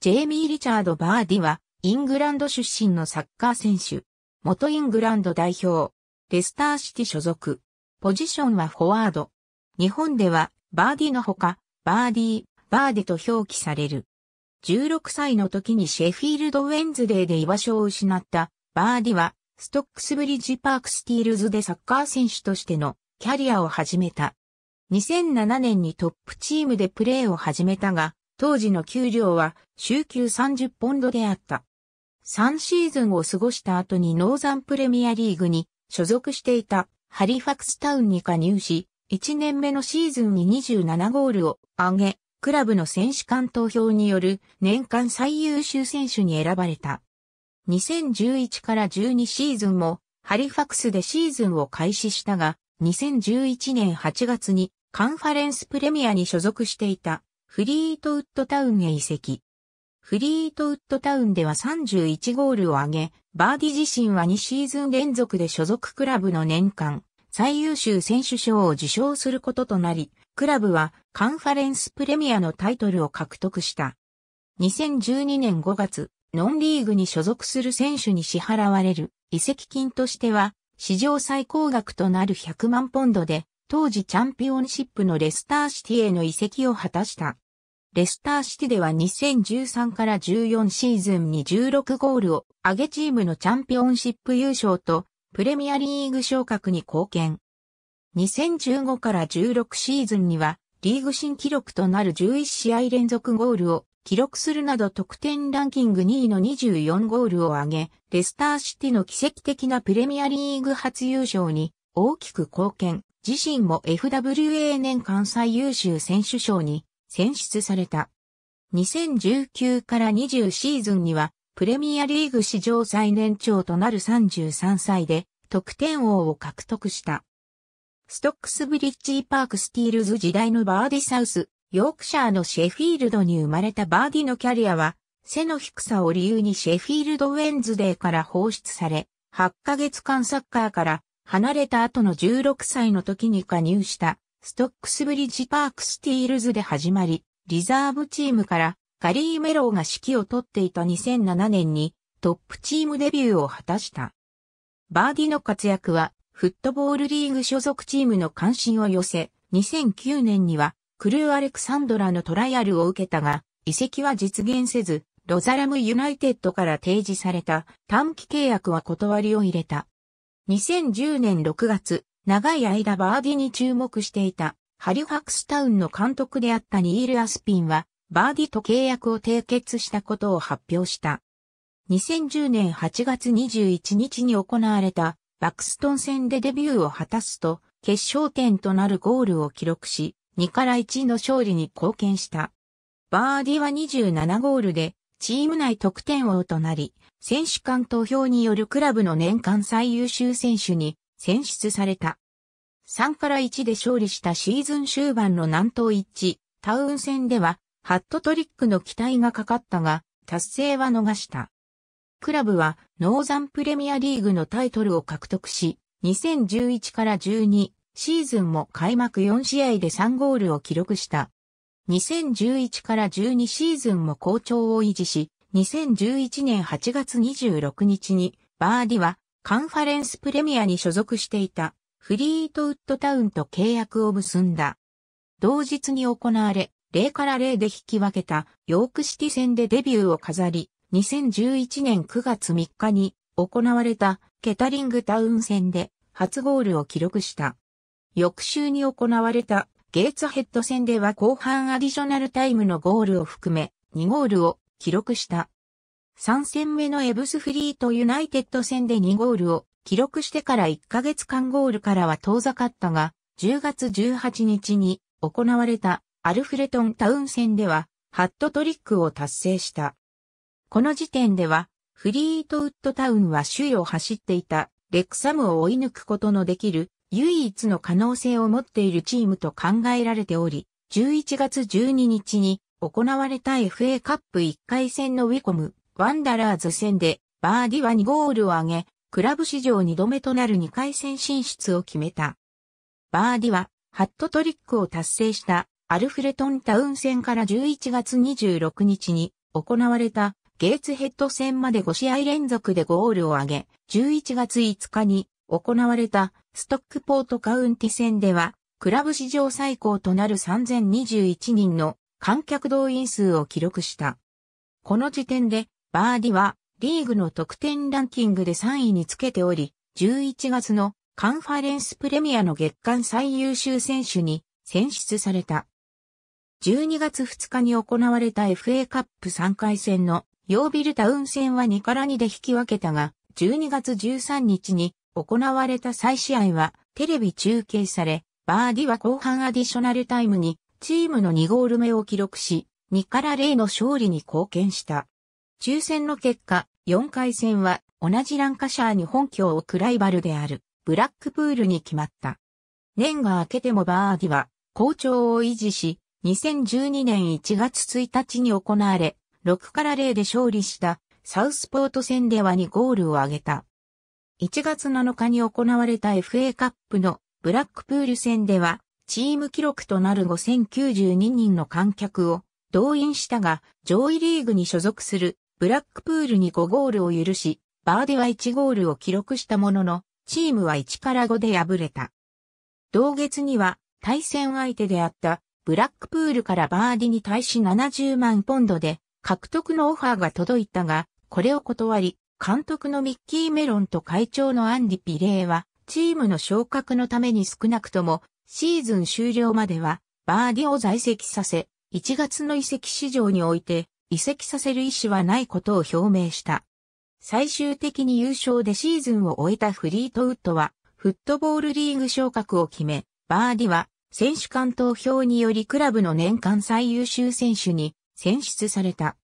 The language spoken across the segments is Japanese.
ジェイミー・リチャード・バーディは、イングランド出身のサッカー選手。元イングランド代表。レスターシティ所属。ポジションはフォワード。日本では、バーディのほか、バーディー、バーデと表記される。16歳の時にシェフィールド・ウェンズデーで居場所を失ったバーディはストックスブリッジパークスティールズでサッカー選手としてのキャリアを始めた。2007年にトップチームでプレーを始めたが、当時の給料は週休30ポンドであった。3シーズンを過ごした後にノーザンプレミアリーグに所属していたハリファクスタウンに加入し、1年目のシーズンに27ゴールを挙げ、クラブの選手間投票による年間最優秀選手に選ばれた。2011から12シーズンもハリファクスでシーズンを開始したが、2011年8月にカンファレンスプレミアに所属していたフリートウッドタウンへ移籍。フリートウッドタウンでは31ゴールを挙げ、バーディ自身は2シーズン連続で所属クラブの年間最優秀選手賞を受賞することとなり、クラブはカンファレンスプレミアのタイトルを獲得した。2012年5月、ノンリーグに所属する選手に支払われる移籍金としては、史上最高額となる100万ポンドで、当時チャンピオンシップのレスターシティへの移籍を果たした。レスターシティでは2013から14シーズンに16ゴールを上げチームのチャンピオンシップ優勝とプレミアリーグ昇格に貢献。2015から16シーズンにはリーグ新記録となる11試合連続ゴールを記録するなど得点ランキング2位の24ゴールを挙げ、レスターシティの奇跡的なプレミアリーグ初優勝に大きく貢献。自身も FWA 年間最優秀選手賞に選出された。2019から20シーズンには、プレミアリーグ史上最年長となる33歳で、得点王を獲得した。ストックスブリッジパークスティールズ時代のバーディサウス、ヨークシャーのシェフィールドに生まれたバーディのキャリアは、背の低さを理由にシェフィールドウェンズデーから放出され、8ヶ月間サッカーから離れた後の16歳の時に加入したストックスブリッジパークスティールズで始まり、リザーブチームからガリー・メローが指揮を取っていた2007年にトップチームデビューを果たした。バーディの活躍はフットボールリーグ所属チームの関心を寄せ、2009年にはクルー・アレクサンドラのトライアルを受けたが、移籍は実現せず、ロザラムユナイテッドから提示された短期契約は断りを入れた。2010年6月、長い間バーディに注目していたハリファクスタウンの監督であったニール・アスピンは、バーディと契約を締結したことを発表した。2010年8月21日に行われたバクストン戦でデビューを果たすと、決勝点となるゴールを記録し、2から1の勝利に貢献した。バーディは27ゴールで、チーム内得点王となり、選手間投票によるクラブの年間最優秀選手に選出された。3から1で勝利したシーズン終盤の南東一致、タウン戦では、ハットトリックの期待がかかったが、達成は逃した。クラブは、ノーザンプレミアリーグのタイトルを獲得し、2011から12シーズンも開幕4試合で3ゴールを記録した。2011から12シーズンも好調を維持し、2011年8月26日にバーディはカンファレンスプレミアに所属していたフリートウッドタウンと契約を結んだ。同日に行われ、0から0で引き分けたヨークシティ戦でデビューを飾り、2011年9月3日に行われたケタリングタウン戦で初ゴールを記録した。翌週に行われたゲーツヘッド戦では後半アディショナルタイムのゴールを含め2ゴールを記録した。3戦目のエブスフリートユナイテッド戦で2ゴールを記録してから1ヶ月間ゴールからは遠ざかったが、10月18日に行われたアルフレトンタウン戦では、ハットトリックを達成した。この時点では、フリートウッドタウンは首位を走っていたレクサムを追い抜くことのできる唯一の可能性を持っているチームと考えられており、11月12日に行われた FA カップ1回戦のウィコムワンダラーズ戦で、バーディは2ゴールを挙げ、クラブ史上2度目となる2回戦進出を決めた。バーディは、ハットトリックを達成したアルフレトンタウン戦から11月26日に行われたゲーツヘッド戦まで5試合連続でゴールを挙げ、11月5日に行われたストックポートカウンティ戦では、クラブ史上最高となる3021人の観客動員数を記録した。この時点でバーディはリーグの得点ランキングで3位につけており、11月のカンファレンスプレミアの月間最優秀選手に選出された。12月2日に行われた FA カップ3回戦のヨービルタウン戦は2から2で引き分けたが、12月13日に行われた再試合はテレビ中継され、バーディは後半アディショナルタイムにチームの2ゴール目を記録し、2から0の勝利に貢献した。抽選の結果、4回戦は同じランカシャーに本拠を置くライバルであるブラックプールに決まった。年が明けてもバーディは好調を維持し、2012年1月1日に行われ、6から0で勝利したサウスポート戦では2ゴールを挙げた。1月7日に行われた FA カップのブラックプール戦では、チーム記録となる5092人の観客を動員したが、上位リーグに所属するブラックプールに5ゴールを許し、バーデは1ゴールを記録したものの、チームは1から5で敗れた。同月には、対戦相手であった、ブラックプールからバーディに対し70万ポンドで、獲得のオファーが届いたが、これを断り、監督のミッキー・メロンと会長のアンディ・ピレーは、チームの昇格のために少なくとも、シーズン終了までは、バーディを在籍させ、1月の移籍市場において、移籍させる意思はないことを表明した。最終的に優勝でシーズンを終えたフリートウッドは、フットボールリーグ昇格を決め、バーディは、選手間投票によりクラブの年間最優秀選手に選出された。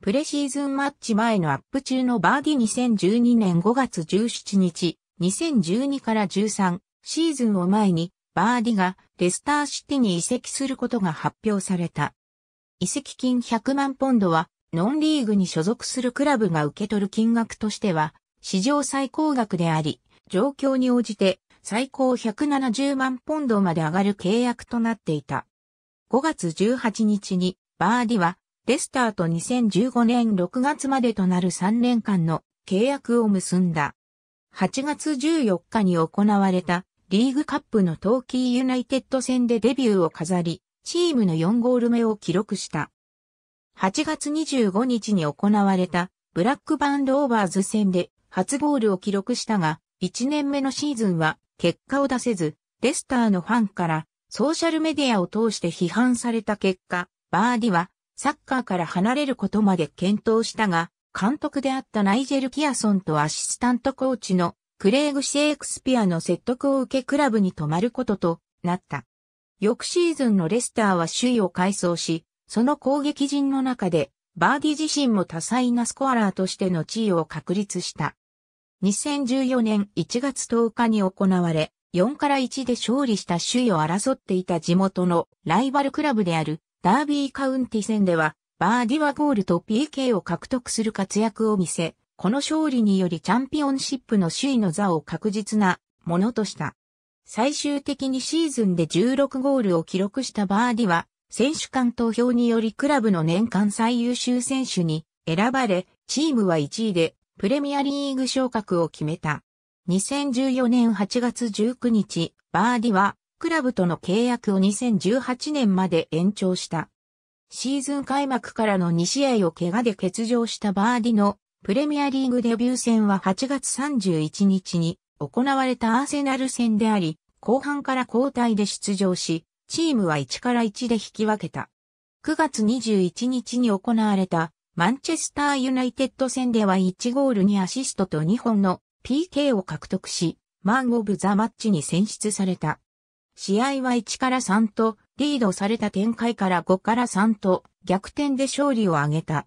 プレシーズンマッチ前のアップ中のバーディ2012年5月17日、2012から13シーズンを前にバーディがレスターシティに移籍することが発表された。移籍金100万ポンドは、ノンリーグに所属するクラブが受け取る金額としては、史上最高額であり、状況に応じて最高170万ポンドまで上がる契約となっていた。5月18日にバーディはレスターと2015年6月までとなる3年間の契約を結んだ。8月14日に行われたリーグカップの冬季ユナイテッド戦でデビューを飾り、チームの4ゴール目を記録した。8月25日に行われたブラックバンドオーバーズ戦で初ゴールを記録したが、1年目のシーズンは結果を出せず、レスターのファンからソーシャルメディアを通して批判された結果、バーディはサッカーから離れることまで検討したが、監督であったナイジェル・キアソンとアシスタントコーチのクレイグ・シェイクスピアの説得を受けクラブに泊まることとなった。翌シーズンのレスターは首位を改装し、その攻撃陣の中で、バーディ自身も多彩なスコアラーとしての地位を確立した。2014年1月10日に行われ、4から1で勝利した首位を争っていた地元のライバルクラブであるダービーカウンティ戦では、バーディはゴールと PK を獲得する活躍を見せ、この勝利によりチャンピオンシップの首位の座を確実なものとした。最終的にシーズンで16ゴールを記録したバーディは、選手間投票によりクラブの年間最優秀選手に選ばれ、チームは1位でプレミアリーグ昇格を決めた。2014年8月19日、バーディはクラブとの契約を2018年まで延長した。シーズン開幕からの2試合を怪我で欠場したバーディのプレミアリーグデビュー戦は8月31日に行われたアーセナル戦であり、後半から交代で出場し、チームは1から1で引き分けた。9月21日に行われたマンチェスターユナイテッド戦では1ゴールにアシストと2本の PK を獲得し、マン・オブ・ザ・マッチに選出された。試合は1から3とリードされた展開から5から3と逆転で勝利を挙げた。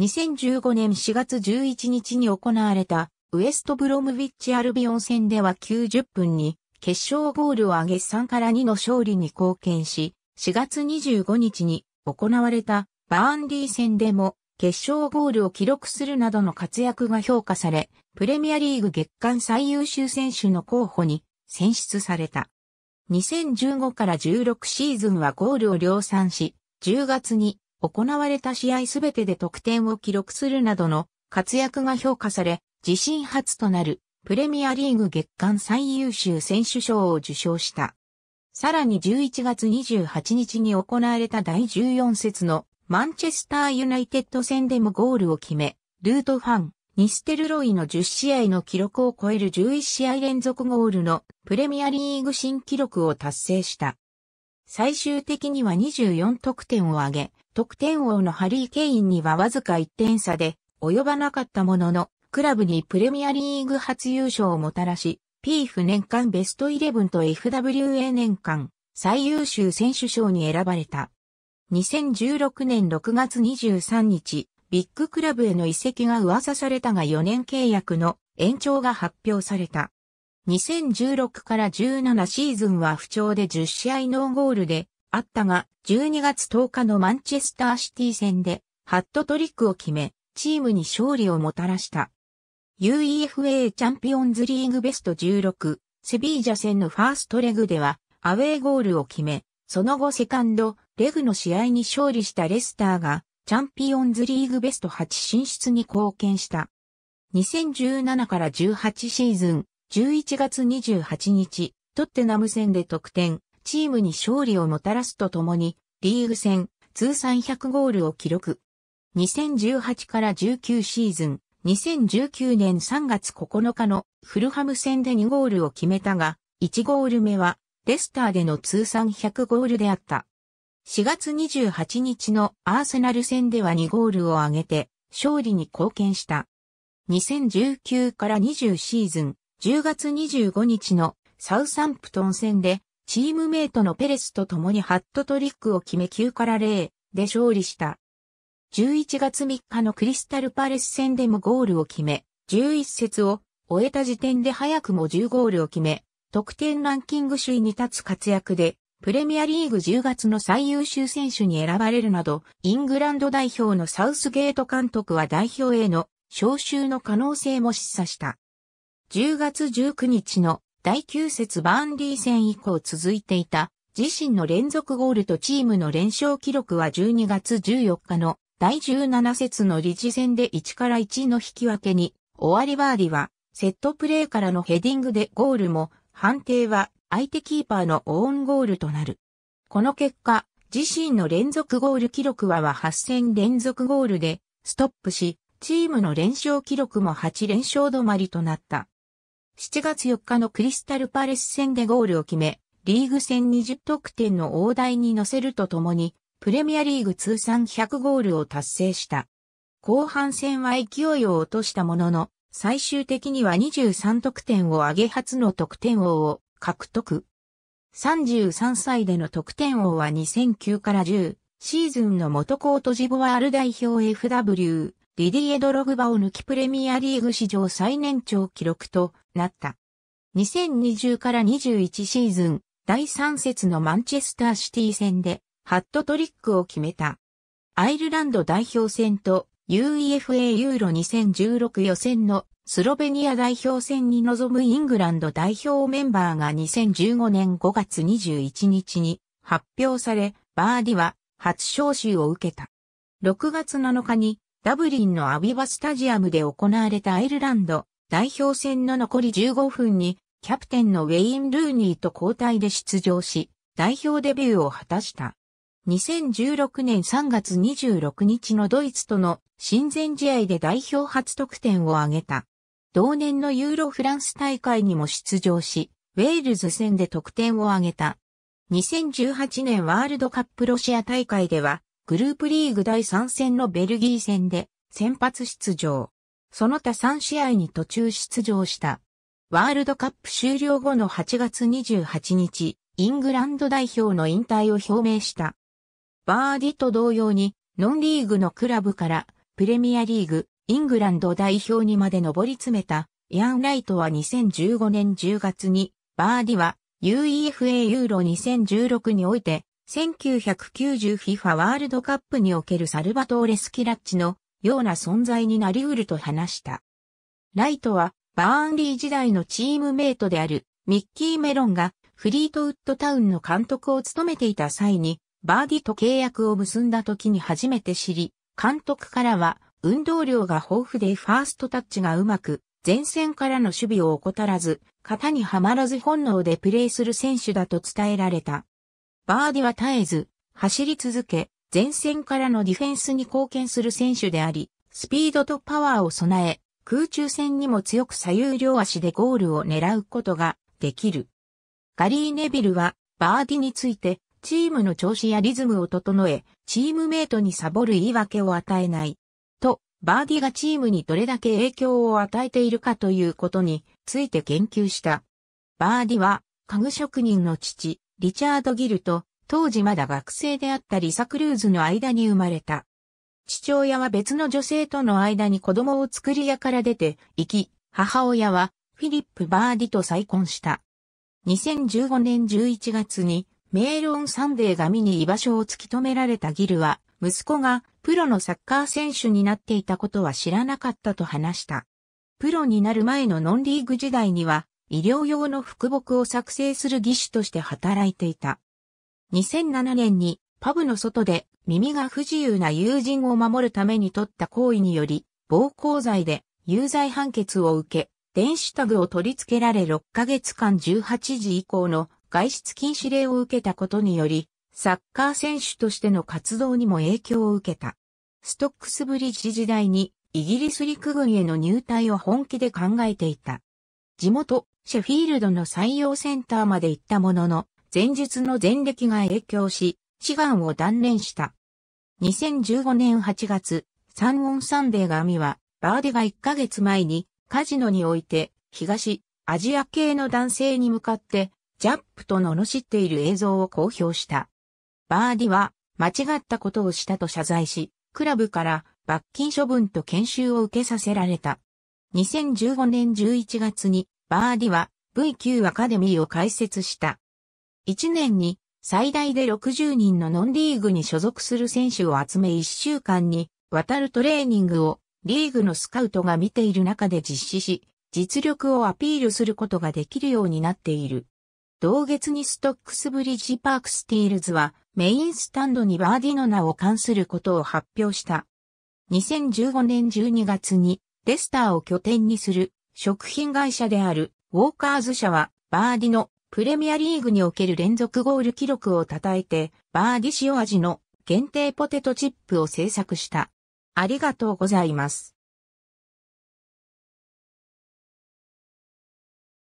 2015年4月11日に行われたウエストブロムウィッチアルビオン戦では90分に決勝ゴールを挙げ3から2の勝利に貢献し、4月25日に行われたバーンリー戦でも決勝ゴールを記録するなどの活躍が評価され、プレミアリーグ月間最優秀選手の候補に選出された。2015から16シーズンはゴールを量産し、10月に行われた試合すべてで得点を記録するなどの活躍が評価され、自身初となるプレミアリーグ月間最優秀選手賞を受賞した。さらに11月28日に行われた第14節のマンチェスターユナイテッド戦でもゴールを決め、ルートファン、ニステルロイの10試合の記録を超える11試合連続ゴールのプレミアリーグ新記録を達成した。最終的には24得点を挙げ、得点王のハリー・ケインにはわずか1点差で及ばなかったものの、クラブにプレミアリーグ初優勝をもたらし、ピーフ年間ベストイレブンと FWA 年間最優秀選手賞に選ばれた。2016年6月23日、ビッグクラブへの移籍が噂されたが4年契約の延長が発表された。2016から17シーズンは不調で10試合ノーゴールであったが、12月10日のマンチェスターシティ戦でハットトリックを決め、チームに勝利をもたらした。UEFA チャンピオンズリーグベスト16、セビージャ戦のファーストレグでは、アウェーゴールを決め、その後セカンド、レグの試合に勝利したレスターが、チャンピオンズリーグベスト8進出に貢献した。2017から18シーズン、11月28日、トッテナム戦で得点、チームに勝利をもたらすとともに、リーグ戦、通算100ゴールを記録。2018から19シーズン、2019年3月9日のフルハム戦で2ゴールを決めたが、1ゴール目はレスターでの通算100ゴールであった。4月28日のアーセナル戦では2ゴールを挙げて勝利に貢献した。2019から20シーズン10月25日のサウサンプトン戦でチームメイトのペレスと共にハットトリックを決め9から0で勝利した。11月3日のクリスタルパレス戦でもゴールを決め、11節を終えた時点で早くも10ゴールを決め、得点ランキング首位に立つ活躍で、プレミアリーグ10月の最優秀選手に選ばれるなど、イングランド代表のサウスゲート監督は代表への招集の可能性も示唆した。10月19日の第9節バーンリー戦以降続いていた自身の連続ゴールとチームの連勝記録は12月14日の第17節の理事戦で1から1の引き分けに、終わりバーディは、セットプレーからのヘディングでゴールも、判定は相手キーパーのオウンゴールとなる。この結果、自身の連続ゴール記録はは8戦連続ゴールで、ストップし、チームの連勝記録も8連勝止まりとなった。7月4日のクリスタルパレス戦でゴールを決め、リーグ戦20得点の大台に乗せるとともに、プレミアリーグ通算100ゴールを達成した。後半戦は勢いを落としたものの、最終的には23得点を上げ初の得点王を獲得。33歳での得点王は2009から10シーズンの元コートジボワール代表 FW、リディエ・ドログバを抜きプレミアリーグ史上最年長記録となった。2020から21シーズン第3節のマンチェスターシティ戦でハットトリックを決めた。アイルランド代表戦と UEFA ユーロ2016予選のスロベニア代表戦に臨むイングランド代表メンバーが2015年5月21日に発表され、バーディは初招集を受けた。6月7日にダブリンのアビバスタジアムで行われたアイルランド代表戦の残り15分にキャプテンのウェイン・ルーニーと交代で出場し、代表デビューを果たした。2016年3月26日のドイツとの親善試合で代表初得点を挙げた。同年のユーロフランス大会にも出場し、ウェールズ戦で得点を挙げた。2018年ワールドカップロシア大会では、グループリーグ第3戦のベルギー戦で先発出場。その他3試合に途中出場した。ワールドカップ終了後の8月28日、イングランド代表の引退を表明した。バーディと同様に、ノンリーグのクラブから、プレミアリーグ、イングランド代表にまで上り詰めた、ヤン・ライトは2015年10月に、バーディは UEFA ユーロ2016において、1990FIFA ワールドカップにおけるサルバトーレ・スキラッチのような存在になりうると話した。ライトは、バーンリー時代のチームメイトであるミッキー・メロンがフリートウッドタウンの監督を務めていた際にバーディと契約を結んだ時に初めて知り、監督からは運動量が豊富でファーストタッチがうまく、前線からの守備を怠らず、型にはまらず本能でプレーする選手だと伝えられた。バーディは絶えず、走り続け、前線からのディフェンスに貢献する選手であり、スピードとパワーを備え、空中戦にも強く左右両足でゴールを狙うことができる。ガリー・ネビルはバーディについてチームの調子やリズムを整え、チームメイトにサボる言い訳を与えない。と、バーディがチームにどれだけ影響を与えているかということについて研究した。バーディは、家具職人の父、リチャード・ギルと、当時まだ学生であったリサ・クルーズの間に生まれた。父親は別の女性との間に子供を作り屋から出て行き、母親はフィリップ・バーディと再婚した。2015年11月にメーロン・サンデーが見に居場所を突き止められたギルは、息子がプロのサッカー選手になっていたことは知らなかったと話した。プロになる前のノンリーグ時代には、医療用の福木を作成する技師として働いていた。2007年にパブの外で耳が不自由な友人を守るために取った行為により、暴行罪で有罪判決を受け、電子タグを取り付けられ6ヶ月間18時以降の外出禁止令を受けたことにより、サッカー選手としての活動にも影響を受けた。ストックスブリッジ時代にイギリス陸軍への入隊を本気で考えていた。地元、シェフィールドの採用センターまで行ったものの、前述の前歴が影響し、志願を断念した。2015年8月、サンオンサンデーが網は、バーデが1ヶ月前にカジノにおいて、東、アジア系の男性に向かって、ジャップと罵っている映像を公表した。バーディは、間違ったことをしたと謝罪し、クラブから罰金処分と研修を受けさせられた。2015年11月に、バーディは V9 アカデミーを開設した。1年に最大で60人のノンリーグに所属する選手を集め1週間に渡るトレーニングをリーグのスカウトが見ている中で実施し、実力をアピールすることができるようになっている。同月にストックスブリッジパークスティールズはメインスタンドにバーディの名を関することを発表した。2015年12月にレスターを拠点にする食品会社であるウォーカーズ社はバーディのプレミアリーグにおける連続ゴール記録を称えてバーディ塩味の限定ポテトチップを制作した。ありがとうございます。